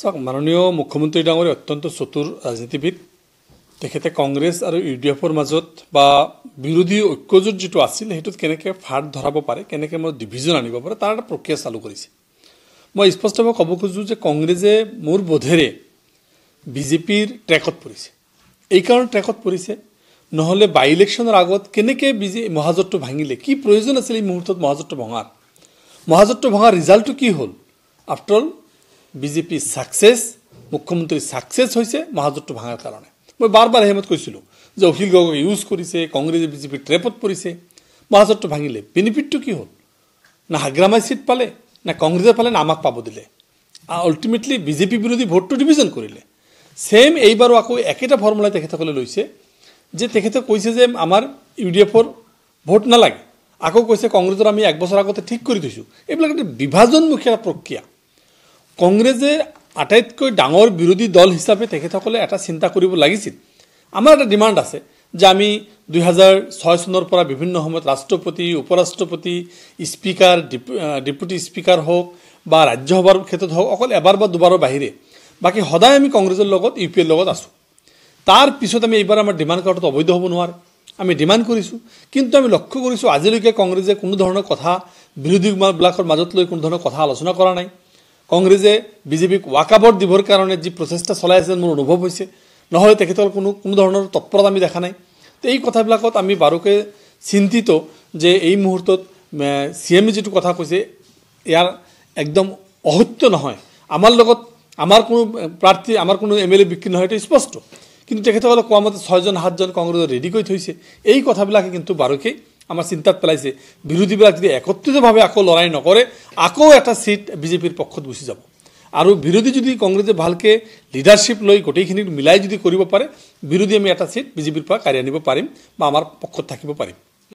চাওক মাননীয় মুখ্যমন্ত্ৰী ডাঙৰীয়া অত্যন্ত চতুৰ ৰাজনীতিবিদ তেখেতে কংগ্ৰেছ আৰু ইউ ডি এফৰ মাজত বা বিৰোধী ঐক্যজোঁট যিটো আছিল সেইটোত কেনেকৈ ফাট ধৰাব পাৰে কেনেকৈ মই ডিভিজন আনিব পাৰে তাৰ এটা প্ৰক্ৰিয়া চালু কৰিছে মই স্পষ্টভাৱে ক'ব খোজোঁ যে কংগ্ৰেছে মোৰ বোধেৰে বিজেপিৰ ট্ৰেকত পৰিছে এইকাৰণে ট্ৰেকত পৰিছে নহ'লে বাই ইলেকশ্যনৰ আগত কেনেকৈ বিজে মহাজোঁটটো ভাঙিলে কি প্ৰয়োজন আছিল এই মুহূৰ্তত মহাজোঁটটো ভঙাৰ মহাজোঁটটো ভঙাৰ ৰিজাল্টটো কি হ'ল আফটাৰ অল বিজেপি ছাকচেছ মুখ্যমন্ত্ৰী ছাকচেছ হৈছে মহাজোঁটটো ভাঙাৰ কাৰণে মই বাৰ বাৰ সেইমত কৈছিলোঁ যে অখিল গগৈ ইউজ কৰিছে কংগ্ৰেছে বিজেপি ট্ৰেপত পৰিছে মহাজোঁটটো ভাঙিলে বেনিফিটটো কি হ'ল না হাগ্ৰামাই ছিট পালে না কংগ্ৰেছে পালে না আমাক পাব দিলে আল্টিমেটলি বিজেপি বিৰোধী ভোটটো ডিভিজন কৰিলে ছেইম এইবাৰো আকৌ একেটা ফৰ্মুলাই তেখেতসকলে লৈছে যে তেখেতে কৈছে যে আমাৰ ইউ ডি এফৰ ভোট নালাগে আকৌ কৈছে কংগ্ৰেছৰ আমি এক বছৰ আগতে ঠিক কৰি থৈছোঁ এইবিলাক এটা বিভাজনমুখীয়া প্ৰক্ৰিয়া কংগ্ৰেছে আটাইতকৈ ডাঙৰ বিৰোধী দল হিচাপে তেখেতসকলে এটা চিন্তা কৰিব লাগিছিল আমাৰ এটা ডিমাণ্ড আছে যে আমি দুহেজাৰ ছয় চনৰ পৰা বিভিন্ন সময়ত ৰাষ্ট্ৰপতি উপ ৰাষ্ট্ৰপতি স্পীকাৰ ডেপুটি স্পীকাৰ হওক বা ৰাজ্যসভাৰ ক্ষেত্ৰত হওক অকল এবাৰ বা দুবাৰৰ বাহিৰে বাকী সদায় আমি কংগ্ৰেছৰ লগত ইউ পি এৰ লগত আছোঁ তাৰ পিছত আমি এইবাৰ আমাৰ ডিমাণ্ড কৰাটো অবৈধ হ'ব নোৱাৰে আমি ডিমাণ্ড কৰিছোঁ কিন্তু আমি লক্ষ্য কৰিছোঁ আজিলৈকে কংগ্ৰেছে কোনো ধৰণৰ কথা বিৰোধীবিলাকৰ মাজত লৈ কোনো ধৰণৰ কথা আলোচনা কৰা নাই কংগ্ৰেছে বিজেপিক ৱাক আউট দিবৰ কাৰণে যি প্ৰচেষ্টা চলাই আছে মোৰ অনুভৱ হৈছে নহ'লে তেখেতসকলৰ কোনো কোনো ধৰণৰ তৎপৰতা আমি দেখা নাই তো এই কথাবিলাকত আমি বাৰুকে চিন্তিত যে এই মুহূৰ্তত চি এমে যিটো কথা কৈছে ইয়াৰ একদম অসত্য নহয় আমাৰ লগত আমাৰ কোনো প্ৰাৰ্থী আমাৰ কোনো এম এল এ বিক্ৰী নহয় এইটো স্পষ্ট কিন্তু তেখেতসকলে কোৱা মতে ছয়জন সাতজন কংগ্ৰেছে ৰেডি কৰি থৈছে এই কথাবিলাকে কিন্তু বাৰুকেই আমাৰ চিন্তাত পেলাইছে বিৰোধীবিলাক যদি একত্ৰিতভাৱে আকৌ লৰাই নকৰে আকৌ এটা ছিট বিজেপিৰ পক্ষত গুচি যাব আৰু বিৰোধী যদি কংগ্ৰেছে ভালকৈ লিডাৰশ্বিপ লৈ গোটেইখিনিক মিলাই যদি কৰিব পাৰে বিৰোধী আমি এটা ছিট বিজেপিৰ পৰা কাঢ়ি আনিব পাৰিম বা আমাৰ পক্ষত থাকিব পাৰিম